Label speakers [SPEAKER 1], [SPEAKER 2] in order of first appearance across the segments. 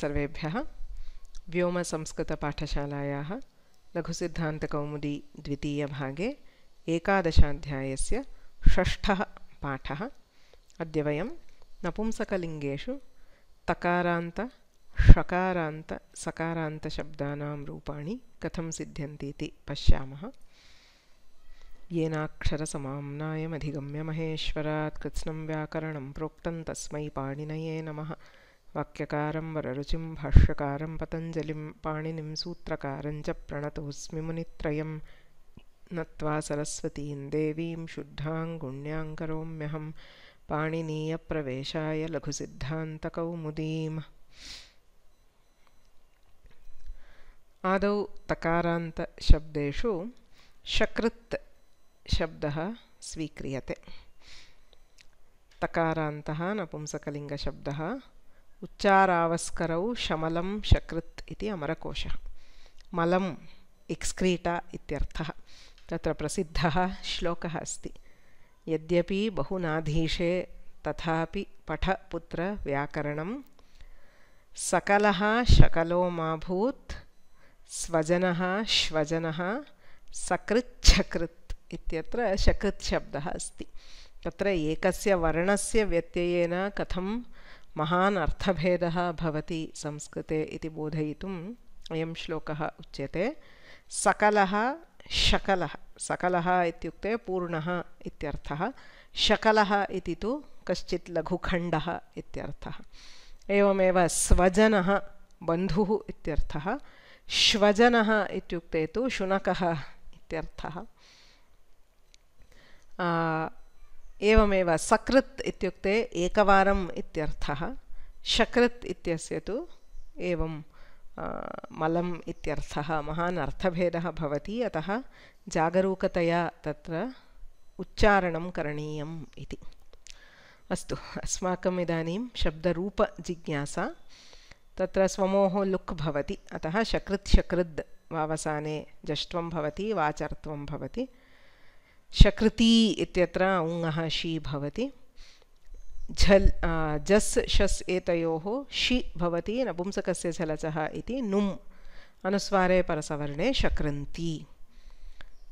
[SPEAKER 1] सर्वेभ्यः व्योमसंस्कृतपाठशालायाः लघुसिद्धान्तकौमुदी द्वितीयभागे एकादशाध्यायस्य षष्ठः पाठः अद्य वयं नपुंसकलिङ्गेषु तकारान्त सकारान्तशब्दानां रूपाणि कथं इति पश्यामः येनाक्षरसमाम्नायमधिगम्यमहेश्वरात् कृत्स्नं व्याकरणं प्रोक्तं तस्मै पाणिनये नमः वाक्यकारं वररुचिं भाष्यकारं पतञ्जलिं पाणिनिं सूत्रकारं च प्रणतोऽस्मि मुनित्रयं नत्वा सरस्वतीं देवीं शुद्धां गुण्यां करोम्यहं पाणिनीयप्रवेशाय लघुसिद्धान्तकौमुदीं आदौ तकारान्तशब्देषु शकृत् शब्दः स्वीक्रियते तकारान्तः नपुंसकलिङ्गशब्दः उच्चारावस्कर शमल शकृत् अमरकोश अमरकोशः मलम् एक्स्क्रीटा इत्यर्थः तत्र प्रसिद्धः श्लोकः अस्ति यद्यपि बहुनाधीशे तथा तथापि व्याकरण सकल शकलो माभूत् स्वजन श्वजनः सकृच्छकृत् इत्यत्र अस्त शब्दः अस्ति तत्र एकस्य वर्णस्य व्यत्ययेन कथं महान अर्थभेद भवति संस्कृते इति बोधयितुम् अयं श्लोकः उच्यते सकलः शकलः सकलः इत्युक्ते पूर्णः इत्यर्थः शकलः इति तु कश्चित् इत्यर्थः एवमेव स्वजन बंधु इत्यर्थः श्वजनः इत्युक्ते तु इत्यर्थः एवमेव सकृत् इत्युक्ते एकवारम् इत्यर्थः शकृत् इत्यस्य तु एवं मलम् इत्यर्थः महान् अर्थभेदः भवति अतः जागरूकतया तत्र उच्चारणं करणीयम् इति अस्तु अस्माकम् इदानीं शब्दरूपजिज्ञासा तत्र स्वमोः लुक् भवति अतः शकृत् शकृद् वावसाने जष्ट्वं भवति वाचर्त्वं भवति शकृति इत्यत्र उङः शी भवति झल् जस् शस् एतयोः षि भवति नपुंसकस्य झलचः इति नुम् अनुस्वारे परसवर्णे शकृन्ति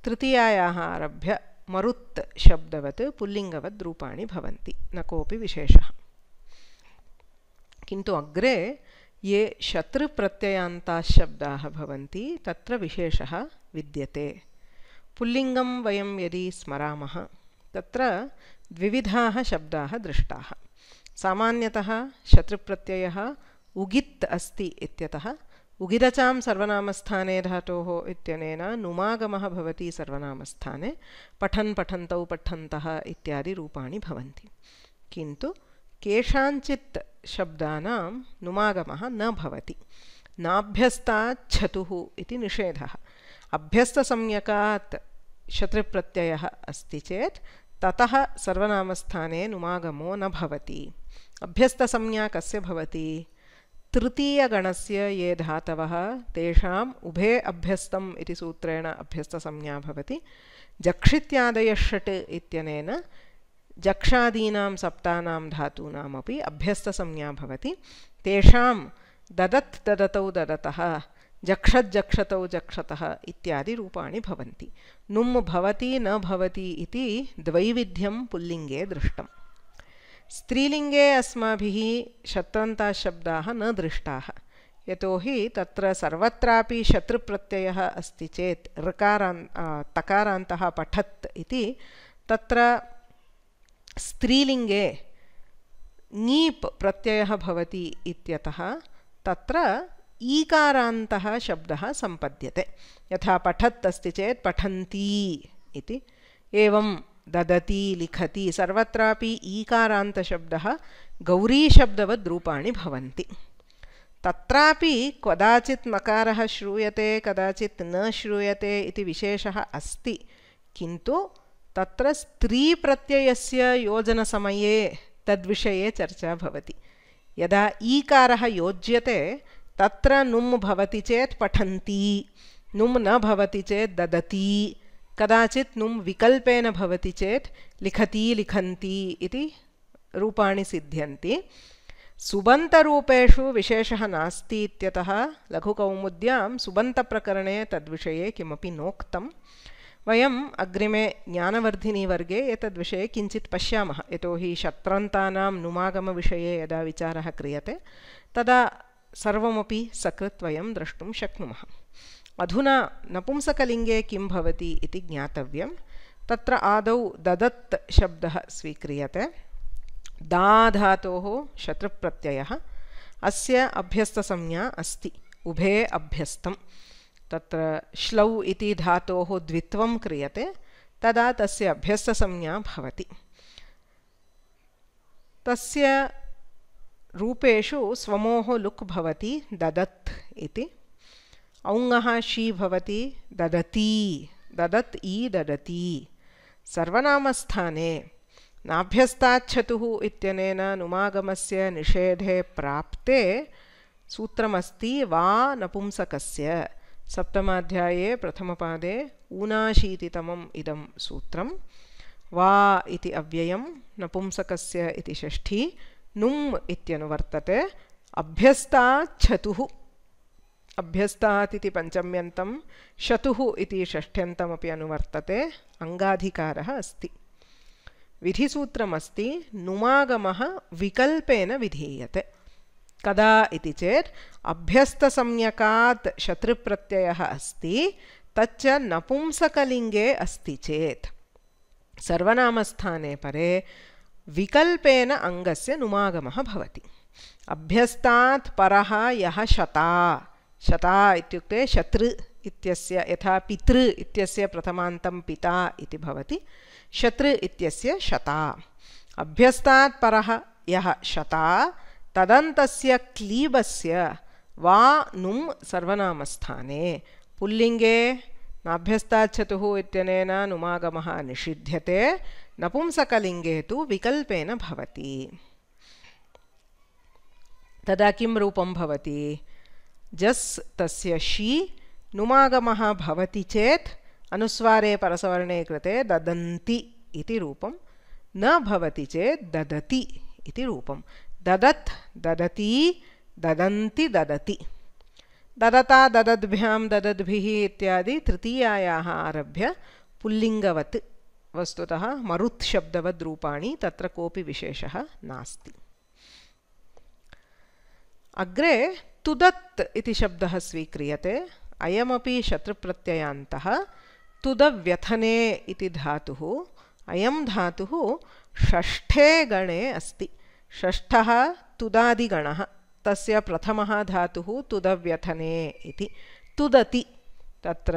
[SPEAKER 1] तृतीयायाः आरभ्य मरुत् शब्दवत् पुल्लिङ्गवद् रूपाणि भवन्ति न कोऽपि विशेषः किन्तु अग्रे ये शत्रुप्रत्ययान्ताः शब्दाः भवन्ति तत्र विशेषः विद्यते पुिंगं वयं यदि स्मरामः तत्र द्विविधाः शब्दाः दृष्टाः सामान्यतः शत्रुप्रत्ययः उगित् अस्ति इत्यतः उगिदचां सर्वनामस्थाने धातोः इत्यनेन नुमागमः भवति सर्वनामस्थाने पठन् पठन्तौ पठन्तः इत्यादि रूपाणि भवन्ति किन्तु केषाञ्चित् शब्दानां नुमागमः न भवति नाभ्यस्ताच्छतुः इति निषेधः अभ्यस्तसंज्ञकात् शत्रुप्रत्ययः अस्ति चेत् ततः सर्वनामस्थाने नुमागमो न भवति अभ्यस्तसंज्ञा कस्य भवति तृतीयगणस्य ये धातवः तेषाम् उभे अभ्यस्तम् इति सूत्रेण अभ्यस्तसंज्ञा भवति जक्षित्यादयः षट् इत्यनेन जक्षादीनां सप्तानां धातूनामपि अभ्यस्तसंज्ञा भवति तेषां ददत् ददतौ ददतः जक्षत इत्यादि रूपाणि भवन्ति नुम् भवति न भवति इति द्वैविध्यं पुल्लिङ्गे दृष्टम् स्त्रीलिङ्गे अस्माभिः शत्रन्ताशब्दाः न दृष्टाः यतोहि तत्र सर्वत्रापि शत्रुप्रत्ययः अस्ति चेत् ऋकारान् तकारान्तः पठत् इति तत्र स्त्रीलिङ्गे ङीप् प्रत्ययः भवति इत्यतः तत्र ईकारात शब्द सम्पद्यते यहाँ पठत् अस्ति चेत् पठन्ती इति एवं ददति लिखति सर्वत्रापि ईकारान्तशब्दः तत्रापि कदाचित् नकारः श्रूयते कदाचित् न श्रूयते इति विशेषः अस्ति किन्तु तत्र स्त्रीप्रत्ययस्य योजनसमये तद्विषये चर्चा भवति यदा ईकारः योज्यते तत्र नुम भवति चेत् पठन्ति नुम् न भवति चेत् ददति कदाचित् नुम् विकल्पेन भवति चेत् लिखति लिखन्ति इति रूपाणि सिद्ध्यन्ति सुबन्तरूपेषु विशेषः नास्ति इत्यतः लघुकौमुद्यां सुबन्तप्रकरणे तद्विषये किमपि नोक्तं वयम् अग्रिमे ज्ञानवर्धिनीवर्गे एतद्विषये किञ्चित् पश्यामः यतोहि शत्रन्तानां नुमागमविषये यदा विचारः क्रियते तदा सर्वमपि सकृत् वयं द्रष्टुं शक्नुमः अधुना नपुंसकलिङ्गे किं भवति इति ज्ञातव्यं तत्र आदौ ददत् शब्दः स्वीक्रियते दा धातोः शत्रुप्रत्ययः अस्य अभ्यस्तसंज्ञा अस्ति उभे अभ्यस्तं तत्र श्लौ इति धातोः द्वित्वं क्रियते तदा तस्य अभ्यस्तसंज्ञा भवति तस्य रूपेशु स्वमोः लुक् भवति ददत् इति शी भवती ददती ददत् ई ददती सर्वनामस्थाने नाभ्यस्ताच्छतुः नुमागम से निषेधे प्राप्ते सूत्रमस्ती वा नपुंसकस्य सप्तमाध्याये प्रथमपादे ऊनाशीतितम इदं सूत्रम वा इति अव्ययम् नपुंसकस्य इति षष्ठी नुम् इत्यनुवर्तते अभ्यस्ताच्छतुः अभ्यस्तात् इति पञ्चम्यन्तं शतुः इति षष्ठ्यन्तमपि अनुवर्तते अङ्गाधिकारः अस्ति विधिसूत्रमस्ति नुमागमः विकल्पेन विधीयते कदा इति चेत् अभ्यस्तसम्यकात् शत्रुप्रत्ययः अस्ति तच्च नपुंसकलिङ्गे अस्ति चेत् सर्वनामस्थाने परे विकल्पेन अंगस्य नुमागमः भवति अभ्यस्तात् परः यः शता शता इत्युक्ते शत्रु इत्यस्य यथा पितृ इत्यस्य प्रथमान्तं पिता इति भवति शत्रु इत्यस्य शता अभ्यस्तात् परः यः शता तदन्तस्य क्लीबस्य वा नुं सर्वनामस्थाने पुल्लिङ्गे अभ्यस्ताच्छतुः इत्यनेन नुमागमः निषिध्यते नपुंसकलिङ्गे तु विकल्पेन भवति तदा किं रूपं भवति जस् तस्य शी नुमागमः भवति चेत् अनुस्वारे परसवर्णे कृते ददन्ति इति रूपं न भवति चेत् ददति इति रूपं ददत् ददति ददन्ति ददति ददता ददद्भ्यां ददद्भिः इत्यादि तृतीयायाः आरभ्य पुल्लिङ्गवत् वस्तुतः मरुत् शब्दवद् रूपाणि तत्र कोऽपि विशेषः नास्ति अग्रे तुदत् इति शब्दः स्वीक्रियते अयमपि शत्रुप्रत्ययान्तः तुदव्यथने इति धातुः अयं धातुः षष्ठे गणे अस्ति षष्ठः तुदादिगणः तस्य प्रथमः धातुः तुदव्यथने इति तुदति तत्र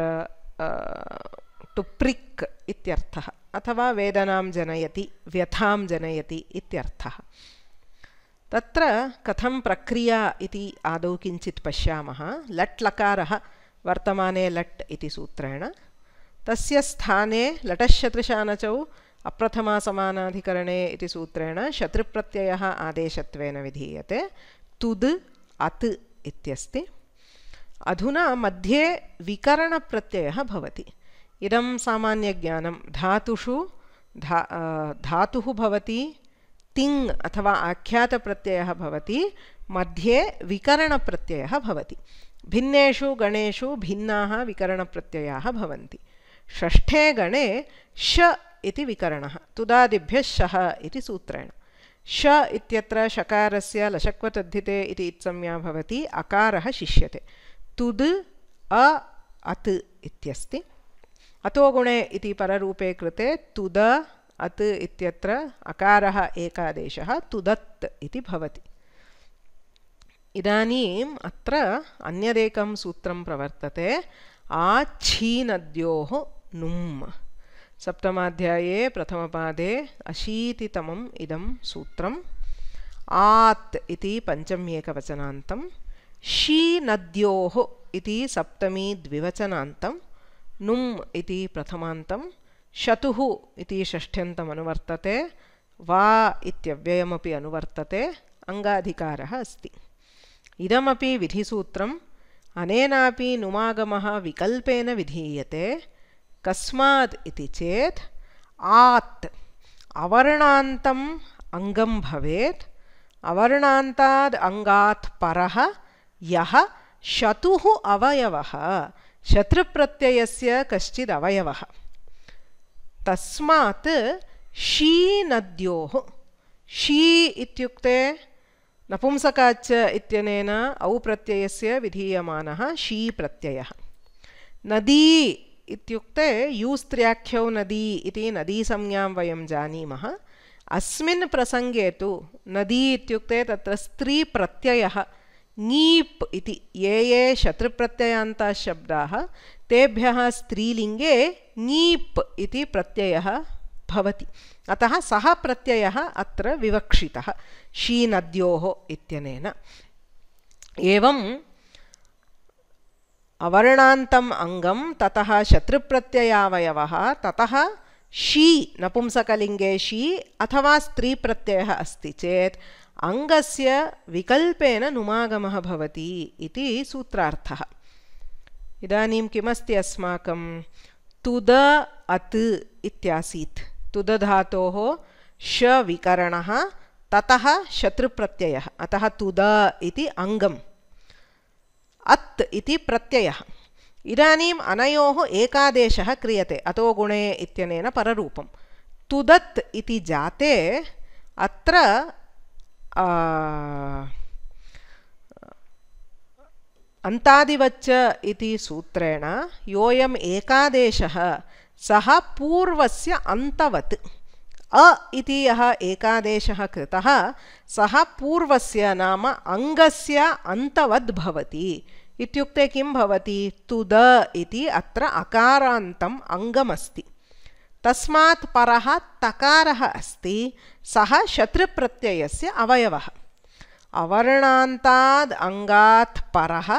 [SPEAKER 1] टु इत्यर्थः अथवा वेदनां जनयति व्यथां जनयति इत्यर्थः तत्र कथं प्रक्रिया इति आदौ किञ्चित् पश्यामः लट् लकारः वर्तमाने लट् इति सूत्रेण तस्य स्थाने लटशतृशानचौ अप्रथमासमानाधिकरणे इति सूत्रेण शत्रुप्रत्ययः आदेशत्वेन विधीयते तुद् अत् इत्यस्ति अधुना मध्ये विकरणप्रत्ययः भवति इदं सामान्यज्ञानं धातुषु धा धातुः भवति तिङ् अथवा आख्यातप्रत्ययः भवति मध्ये विकरणप्रत्ययः भवति भिन्नेषु गणेषु भिन्नाः विकरणप्रत्ययाः भवन्ति षष्ठे गणे श इति विकरणः तुदादिभ्यः शः इति सूत्रेण श इत्यत्र शकारस्य लशक्वतद्धिते इति इत्संज्ञा भवति अकारः शिष्यते तुद् अ अत् इत्यस्ति अतोगुणे इति पररूपे कृते तुद अत् इत्यत्र अकारः एकादेशः तुदत् इति भवति इदानीम् अत्र अन्यदेकं सूत्रं प्रवर्तते आच्छीनद्योः नुम् सप्तमाध्याये प्रथमपादे अशीतितमम् इदं सूत्रम् आत् इति पञ्चम्येकवचनान्तं शीनद्योः इति सप्तमी द्विवचनान्तं नुम् इति प्रथमान्तं शतुः इति षष्ठ्यन्तम् अनुवर्तते वा इत्यव्ययमपि अनुवर्तते अङ्गाधिकारः अस्ति इदमपि विधिसूत्रम् अनेनापि नुमागमः विकल्पेन विधीयते कस्मात् इति चेत् आत् अवर्णान्तम् अङ्गं भवेत् अवर्णान्ताद् अङ्गात् परः यः शतुः अवयवः शत्रुप्रत्ययस्य कश्चिद् अवयवः तस्मात् शीनद्योः शी इत्युक्ते नपुंसकाच्च इत्यनेन औप्रत्ययस्य विधीयमानः शीप्रत्ययः नदी इत्युक्ते यूस्त्र्याख्यौ नदी इति नदीसंज्ञां वयं जानीमः अस्मिन् प्रसङ्गे तु नदी इत्युक्ते तत्र स्त्रीप्रत्ययः ङीप् इति ये ये शत्रुप्रत्ययान्तशब्दाः तेभ्यः स्त्रीलिङ्गे ङीप् इति प्रत्ययः भवति अतः सः प्रत्ययः अत्र विवक्षितः शीनद्योः इत्यनेन एवं अवर्णान्तम् अङ्गं ततः शत्रुप्रत्ययावयवः ततः शी नपुंसकलिङ्गे शि अथवा स्त्रीप्रत्ययः अस्ति चेत् अङ्गस्य विकल्पेन नुमागमः भवति इति सूत्रार्थः इदानीं किमस्ति अस्माकं तुद अत् इत्यासीत् तुदधातोः श विकरणः ततः शत्रुप्रत्ययः अतः तुद इति अङ्गम् अत् प्रत्यय इदानी इदानीम् अनयोः एकादेशः क्रियते अतो गुणे इत्यनेन पररूपं तुदत् इति जाते अत्र अन्तादिवच्च इति सूत्रेण योऽयम् एकादेशः सः पूर्वस्य अन्तवत् अति इति यः एकादेशः कृतः सः पूर्वस्य नाम अङ्गस्य से इत्युक्ते किं भवति तुद इति अत्र अकारान्तम् अङ्गमस्ति तस्मात् परः तकारः अस्ति सः शत्रुप्रत्ययस्य अवयवः अवर्णान्ताद् अङ्गात् परः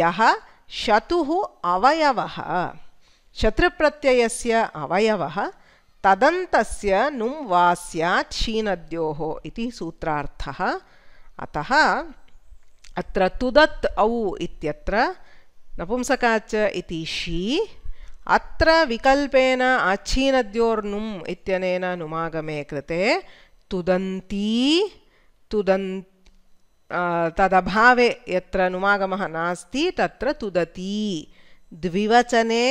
[SPEAKER 1] यः शतुः अवयवः शत्रुप्रत्ययस्य अवयवः तदन्तस्य नुं वा स्यात् क्षीणद्योः इति सूत्रार्थः अतः अत्र तुदत् औ इत्यत्र नपुंसकाच इति शी अत्र विकल्पेन अच्छीनद्योर्नुम् इत्यनेन नुमागमे कृते तुदन्ती तुदन् तदभावे यत्र नुमागमः नास्ति तत्र तुदती द्विवचने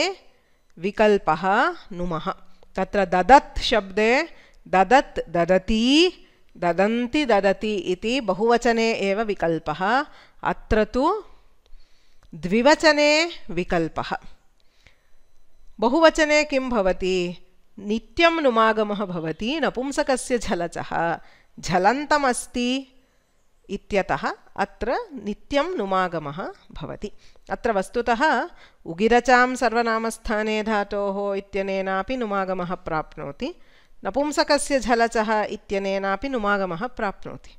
[SPEAKER 1] विकल्पः नुमः तत्र ददत् शब्दे ददत् ददती ददन्ति ददति इति बहुवचने एव विकल्पः अत्र तु द्विवचने विकल्पः बहुवचने किं भवति नित्यं नुमागमः भवति नपुंसकस्य झलचः झलन्तमस्ति इत्यतः अत्र नित्यं नुमागमः भवति अत्र वस्तुतः उगिरचां सर्वनामस्थाने धातोः इत्यनेनापि नुमागमः प्राप्नोति नपुंसकस्य झलचः इत्यनेनापि नुमागमः प्राप्नोति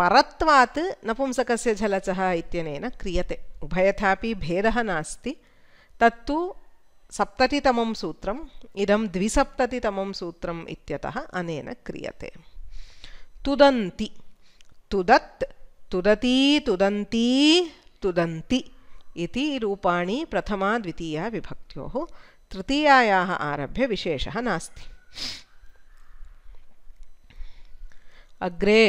[SPEAKER 1] परत्वात् नपुंसकस्य झलचः इत्यनेन क्रियते उभयथापि भेदः नास्ति तत्तु सप्ततितमं सूत्रम् इदं द्विसप्ततितमं सूत्रम् इत्यतः अनेन क्रियते तुदन्ति तुदत् तुदती तुदंती तुदंती इति रूपाणि प्रथमा द्वितीया विभक्त्योः तृतीयायाः आरभ्य विशेषः नास्ति अग्रे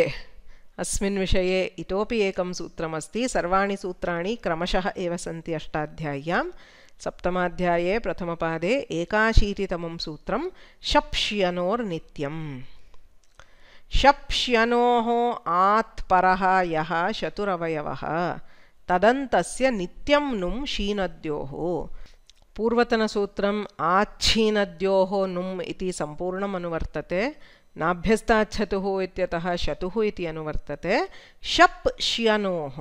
[SPEAKER 1] अस्मिन् विषये इतोपि एकं सूत्रमस्ति सर्वाणि सूत्राणि क्रमशः एव सन्ति अष्टाध्याय्यां सप्तमाध्याये प्रथमपादे एकाशीतितमं सूत्रं शप्ष्यनोर्नित्यम् शप्श्यनोः आत्परः यः शतुरवयवः तदन्तस्य नित्यं नुम् शीनद्योः पूर्वतनसूत्रम् आच्छीनद्योः नुम् इति सम्पूर्णम् अनुवर्तते नाभ्यस्ताच्छतुः इत्यतः शतुः इति अनुवर्तते शप् श्यणोः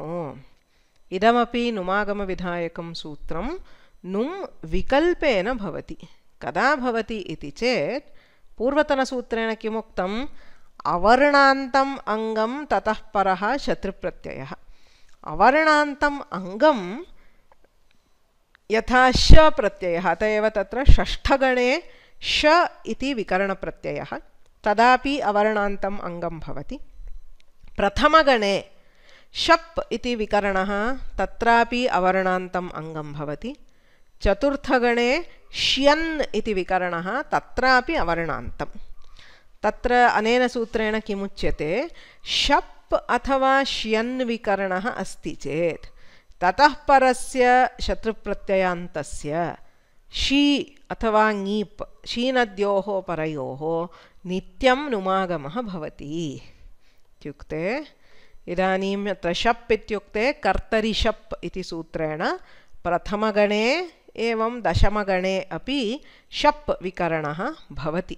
[SPEAKER 1] इदमपि नुमागमविधायकं सूत्रं नुम् विकल्पेन भवति कदा भवति इति चेत् पूर्वतनसूत्रेण किमुक्तम् अवर्णान्तम् अङ्गं ततः परः शत्रुप्रत्ययः अवर्णान्तम् अङ्गं यथा श प्रत्ययः अत एव तत्र षष्ठगणे श इति प्रथमगणे शप् इति विकरणः चतुर्थगणे श्यन् इति तत्र अनेन सूत्रेण किमुच्यते शप् अथवा श्यन् विकरणः अस्ति चेत् ततः परस्य शत्रुप्रत्ययान्तस्य शी अथवा ङीप् शीनद्योः परयोः नित्यं नुमागमः भवति इत्युक्ते इदानीम् अत्र शप् इत्युक्ते कर्तरि शप् इति सूत्रेण प्रथमगणे एवं दशमगणे अपि शप् विकरणः भवति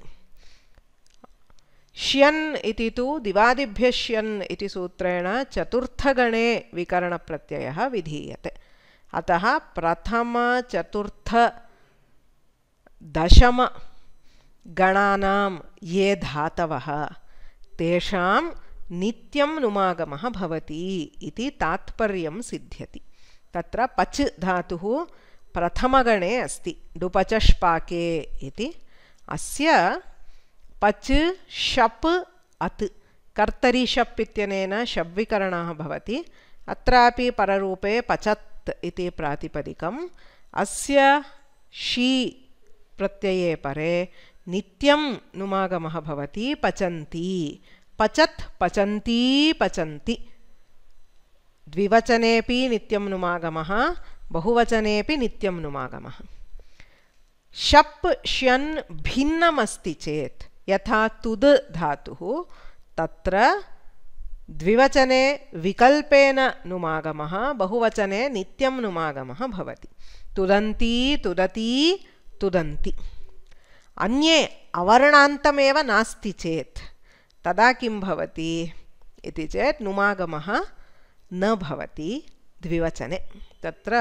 [SPEAKER 1] श्यन् इति तु दिवादिभ्यः इति सूत्रेण चतुर्थगणे विकरणप्रत्ययः विधीयते अतः प्रथमचतुर्थदशमगणानां ये धातवः तेषां नित्यं नुमागमः भवति इति तात्पर्यं सिद्ध्यति तत्र पच् धातुः प्रथमगणे अस्ति डुपचष्पाके इति अस्य पच् शप् अत् कर्तरी शप् इत्यनेन शब्विकरणः भवति अत्रापि पररूपे पचत् इति प्रातिपदिकम् अस्य शी प्रत्यये परे नित्यं नुमागमः भवति पचन्ति पचत् पचन्ती पचन्ति द्विवचनेपि नित्यं नुमागमः बहुवचनेपि नित्यं नुमागमः शप् श्यन् भिन्नमस्ति चेत् यथा तुद धातु तत्र द्विवचने विकल्पेन नुमागम बहुवचने नित्यम नुमागम भवति तुदंती तुदती तुदंती अन्ये अवर्णान्तमेव नास्ति चेत् तदा किं भवति इति चेत् नुमागमः न भवति द्विवचने तत्र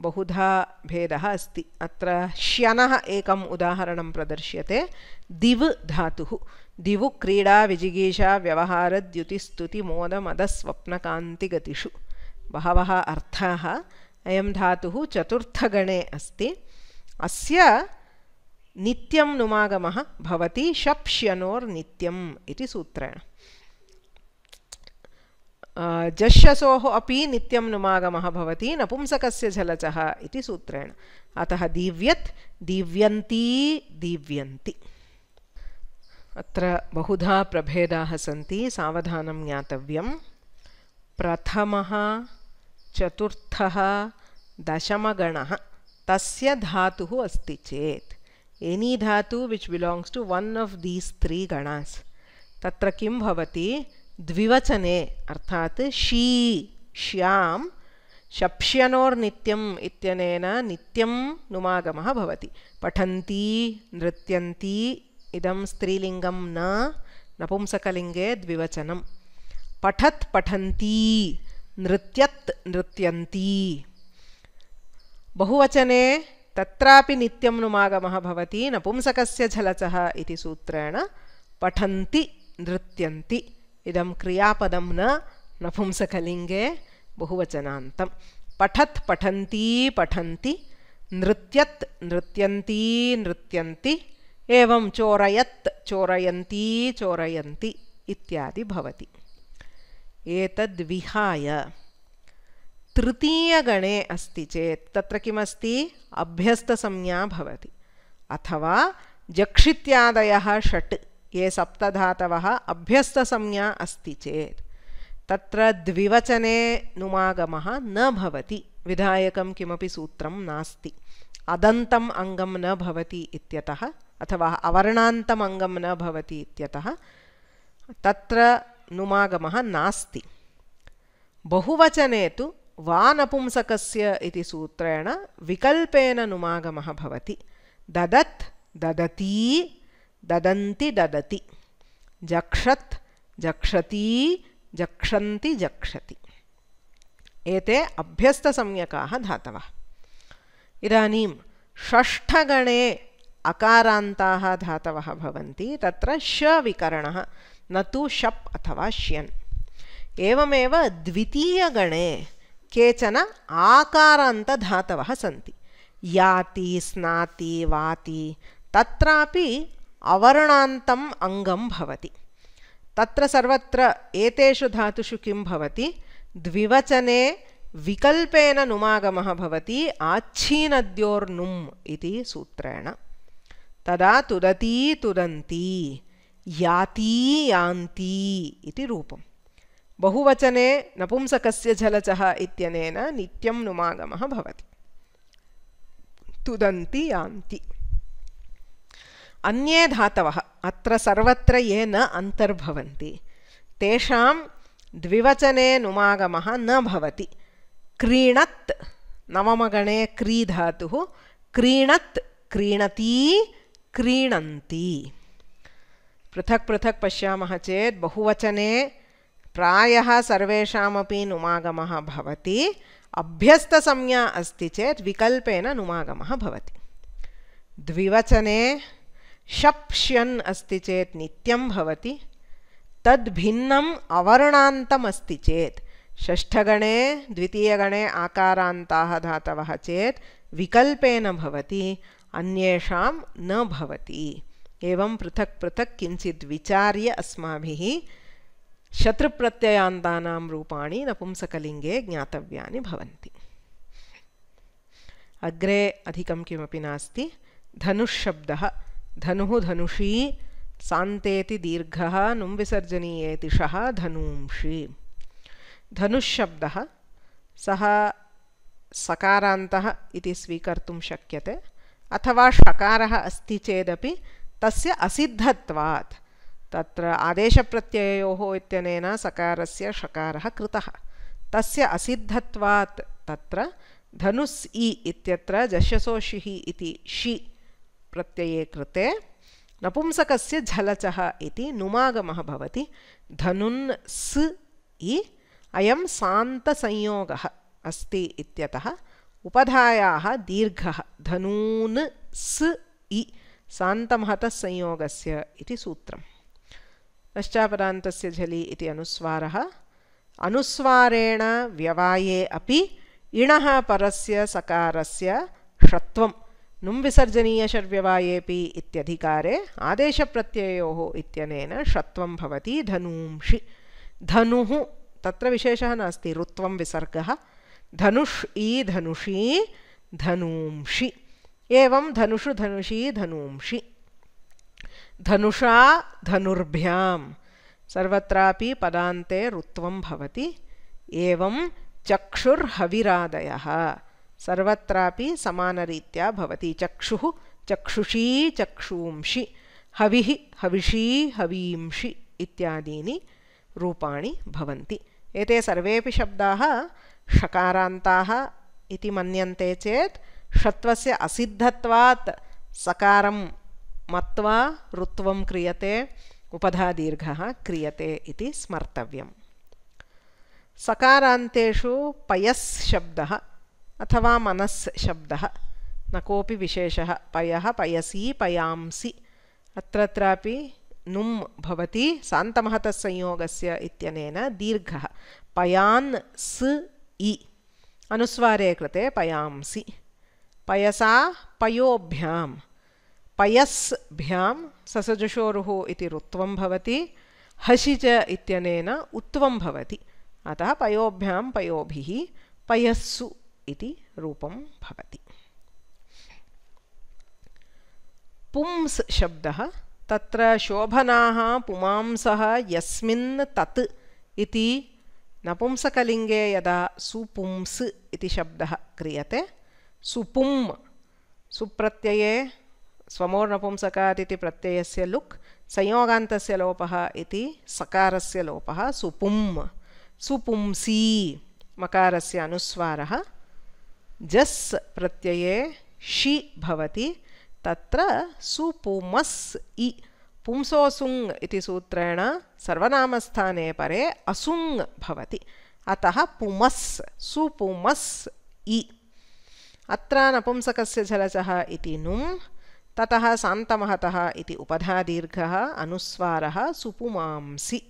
[SPEAKER 1] बहुधा भेद अस्त अन एक उदाहरण प्रदर्श्य प्रदर्श्यते धा दिव क्रीडा विजिगीषा व्यवहारद्युतिस्तुतिमोदमदस्वप्नकान्तिगतिषु बहवः अर्थाः अयं धातुः चतुर्थगणे अस्ति अस्य नित्यं नुमागमः भवति शप्ष्यनोर्नित्यम् इति सूत्रेण जश्यसोः अपि नित्यं नुमागमः भवति नपुंसकस्य झलचः इति सूत्रेण अतः दीव्यत् दीव्यन्ती दीव्यन्ति अत्र बहुधा प्रभेदाः सन्ति सावधानं ज्ञातव्यं प्रथमः चतुर्थः दशमगणः तस्य धातुः अस्ति चेत् एनी धातु which belongs to one of these three गणास् तत्र किं भवति द्विवचने अर्थात् शी श्यां शप्ष्यनोर्नित्यम् इत्यनेन नित्यं नुमागमः भवति पठन्ती नृत्यन्ती इदं स्त्रीलिङ्गं न नपुंसकलिङ्गे द्विवचनं पठत् पठन्ती नृत्यत् नृत्यन्ती बहुवचने तत्रापि नित्यं नुमागमः भवति नपुंसकस्य झलचः इति सूत्रेण पठन्ति नृत्यन्ति इदं क्रियापदं न नपुंसकलिङ्गे बहुवचनान्तं पठत् पठन्ती पठन्ति नृत्यत् नृत्यन्ती नृत्यन्ति एवं चोरयत् चोरयन्ती चोरयन्ति इत्यादि भवति एतद्विहाय तृतीयगणे अस्ति चेत् तत्र किमस्ति अभ्यस्तसंज्ञा भवति अथवा जक्षित्यादयः षट् ये सप्तधातव अभ्यस्त संज्ञा अस्ति चेत् तत्र द्विवचने नुमागमः न भवति विधायकं किमपि सूत्रं नास्ति अदन्तम् अङ्गं न भवति इत्यतः अथवा अवर्णान्तम् अङ्गं न भवति इत्यतः तत्र नुमागमः नास्ति बहुवचने तु वानपुंसकस्य इति सूत्रेण विकल्पेन नुमागमः भवति ददत् ददती ददन्ति ददति जक्षत् जक्षति जक्षन्ति जक्षति एते अभ्यस्तसंज्ञकाः धातवः इदानीं षष्ठगणे अकारान्ताः धातवः भवन्ति तत्र श विकरणः न तु शप् अथवा श्यन् एवमेव द्वितीयगणे केचन आकारान्तधातवः सन्ति याति स्नाति वाति तत्रापि अवर्णान्तम् अङ्गं भवति तत्र सर्वत्र एतेषु धातुषु किं भवति द्विवचने विकल्पेन नुमागमः भवति आच्छीनद्योर्नुम् इति सूत्रेण तदा तुदती तुदन्ती याती यान्ति इति रूपम् बहुवचने नपुंसकस्य झलचः इत्यनेन नित्यं नुमागमः भवति तुदन्ति यान्ति अन्ये धातवः अत्र सर्वत्र ये न अन्तर्भवन्ति तेषां द्विवचने नुमागमः न भवति क्रीणत् नवमगणे क्री धातुः क्रीणत् क्रीणती क्रीणन्ति पृथक् पृथक् पश्यामः चेत् बहुवचने प्रायः सर्वेषामपि नुमागमः भवति अभ्यस्तसंज्ञा अस्ति चेत् विकल्पेन नुमागमः भवति द्विवचने शप्यन अस्ति चेत नित्यं भवति तद्भिन्नम् अवर्णान्तमस्ति चेत षष्ठगणे द्वितीयगणे आकारान्ताः धातवः चेत् विकल्पेन भवति अन्येषां न भवति एवं पृथक् पृथक् किञ्चित् विचार्य अस्माभिः शत्रुप्रत्ययान्तानां रूपाणि नपुंसकलिङ्गे ज्ञातव्यानि भवन्ति अग्रे अधिकं किमपि नास्ति धनुःशब्दः धनु धनुषी सान्तेति दीर्घः नुं विसर्जनीयेति शः धनुंषि धनुःशब्दः सः सकारान्तः इति स्वीकर्तुं शक्यते अथवा षकारः अस्ति चेदपि तस्य असिद्धत्वात् तत्र आदेशप्रत्यययोः इत्यनेन सकारस्य षकारः कृतः तस्य असिद्धत्वात् तत्र धनुस् इ इत्यत्र जशसोषिः इति शि प्रत्यये कृते नपुंसकस्य झलचः इति नुमागमः भवति धनुन् स् इ अयं सान्तसंयोगः अस्ति इत्यतः उपधायाः दीर्घः धनून् स् इ सान्तमहतः संयोगस्य इति सूत्रम् पश्चापदान्तस्य झलि इति अनुस्वारः अनुस्वारेण व्यवाये अपि इणः परस्य सकारस्य षत्वम् नुंविसर्जनीयशर्व्यवायेऽपि विसर्जनीय आदेशप्रत्ययोः इत्यनेन षत्वं भवति धनुंषि धनुः तत्र विशेषः नास्ति ऋत्वं विसर्गः धनुष् ई धनुषी धनुंषि एवं धनुषु धनुषी धनुंषि धनुषा धनुर्भ्यां सर्वत्रापि पदान्ते ऋत्वं भवति एवं चक्षुर्हविरादयः सर्वत्रापि समानरीत्या भवति चक्षुः चक्षुषी चक्षूंषि हविः हविषी हवींषि इत्यादीनि रूपाणि भवन्ति एते सर्वेपि शब्दाः षकारान्ताः इति मन्यन्ते चेत् षत्वस्य असिद्धत्वात् सकारं मत्वा ऋत्वं क्रियते उपधादीर्घः क्रियते इति स्मर्तव्यम् सकारान्तेषु पयस् शब्दः अथवा मनस् शब्दः न कोपि विशेषः पयः पयसि पयांसि अत्रत्रापि नुम् भवति सान्तमहतः इत्यनेन दीर्घः पयान् स् इ अनुस्वारे कृते पयांसि पयसा पयोभ्यां पयस्भ्यां ससजुषोरुः इति रुत्वं भवति च इत्यनेन उत्वं भवति अतः पयोभ्यां पयोभिः पयस्सु इति रूपं भवति पुंस् शब्दः तत्र शोभनाः पुमांसः यस्मिन् तत् इति नपुंसकलिङ्गे यदा सुपुंस् इति शब्दः क्रियते सुपुं सुप्रत्यये स्वमोर्नपुंसकात् इति प्रत्ययस्य लुक् संयोगान्तस्य लोपः इति सकारस्य लोपः सुपुं सुपुंसी मकारस्य अनुस्वारः जस् प्रत्यये षि भवति तत्र सुपुमस् इ पुंसोऽसुङ् इति सूत्रेण सर्वनामस्थाने परे असुङ् भवति अतः पुमस् सुपुमस् इ अत्र नपुंसकस्य झलचः इति नुम् ततः सान्तमहतः इति उपधादीर्घः अनुस्वारः सुपुमांसि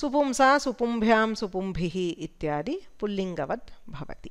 [SPEAKER 1] सुपुंसा सुपुंभ्यां सुपुम्भिः इत्यादि पुल्लिङ्गवद् भवति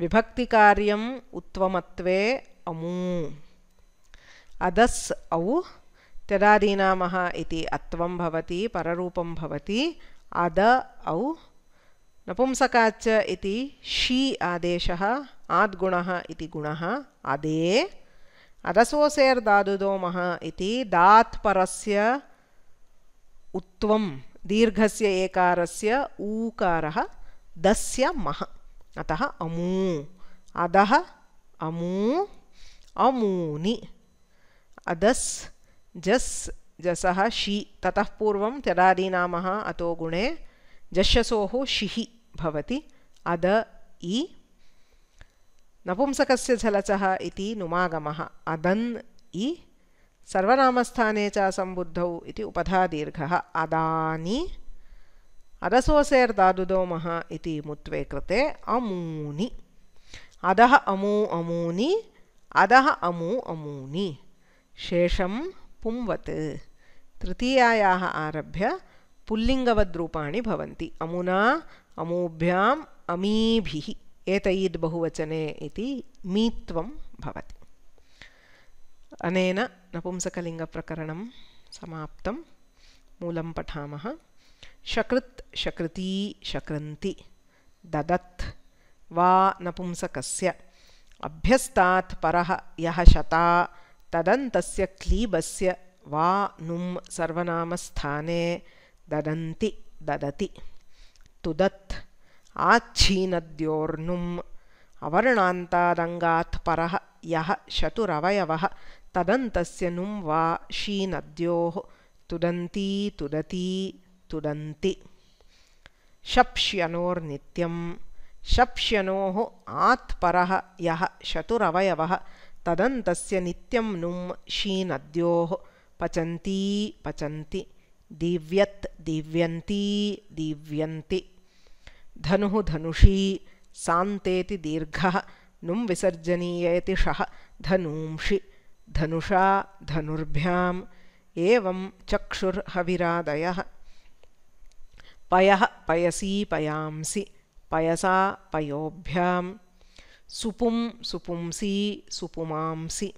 [SPEAKER 1] विभक्ति कार्यम उत्वमत्वे अमू अदस् औ तदादीनाम अत्वं भवति पररूपं भवति अद औ नपुंसकाच्च इति शी आदेशः आद्गुणः इति गुणः अदे अदसोसेर्दादुदोमः इति दात्परस्य उत्वं दीर्घस्य एकारस्य ऊकारः दस्य महः अतः अमू अधः अमू अमूनि अदस् जस् जस शि ततः पूर्व त्यदादीनामः अतो गुणे जशसोः शिहि भवति अद इ नपुंसकस्य झलचः इति नुमागमः अदन् इ सर्वनामस्थाने च सम्बुद्धौ इति उपधादीर्घः अदानि अधसोऽसेर्दादुदोमः इति मुत्वे कृते अमूनि अधः अमू अमूनि अधः अमू अमूनि शेषं पुंवत् तृतीयायाः आरभ्य पुल्लिङ्गवद्रूपाणि भवन्ति अमुना अमूभ्याम् अमीभिः एतैद् बहुवचने इति मीत्वं भवति अनेन नपुंसकलिङ्गप्रकरणं समाप्तं मूलं पठामः शकृत् शकृती शकृन्ति ददत् वा नपुंसकस्य अभ्यस्तात् परः यः शता तदन्तस्य क्लीबस्य वा नुं सर्वनामस्थाने ददन्ति ददति तुदत् आच्छीनद्योर्नुम् अवर्णान्तादङ्गात् परः यः शतुरवयवः तदन्तस्य नुं वा शीनद्योः तुदन्ती तुदती तुडन्ति शप्ष्यनोर्नित्यं शप्ष्यनोः आत्परः यः शतुरवयवः तदन्तस्य नित्यं नुं शीनद्योः पचन्ती पचन्ति दिव्यत् दिव्यन्ती दिव्यन्ति धनुः धनुषी सान्तेति दीर्घः नुं विसर्जनीयेति शः धनूंषि धनुषा धनुर्भ्याम् एवं चक्षुर्हविरादयः पयः पयसी पयांसि पयसा पयोभ्यां सुपुं सुपुंसि सुपुमांसि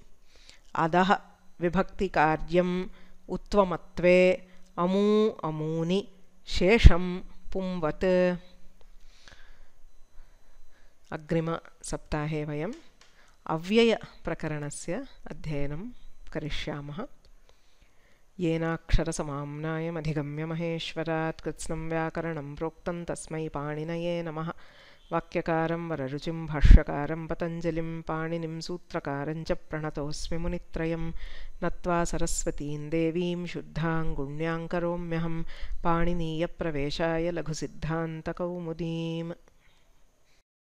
[SPEAKER 1] अधः विभक्तिकार्यम् उत्वमत्वे, अमू अमूनि शेषं पुंवत् अग्रिमसप्ताहे वयम् अव्ययप्रकरणस्य अध्ययनं करिष्यामः येनाक्षरसमाम्नायमधिगम्य महेश्वरात् कृत्स्नं व्याकरणं प्रोक्त तस्म पाणिनये नमः वाक्यकारं वररुचिं भाष्यकारं पतञ्जलिं पाणिनिं सूत्रकारं च प्रणतोऽस्मि मुनित्रयं नत्वा सरस्वतीं देवीं शुद्धां गुण्यां करोम्यहं पाणिनीयप्रवेशाय लघुसिद्धान्तकौमुदीम्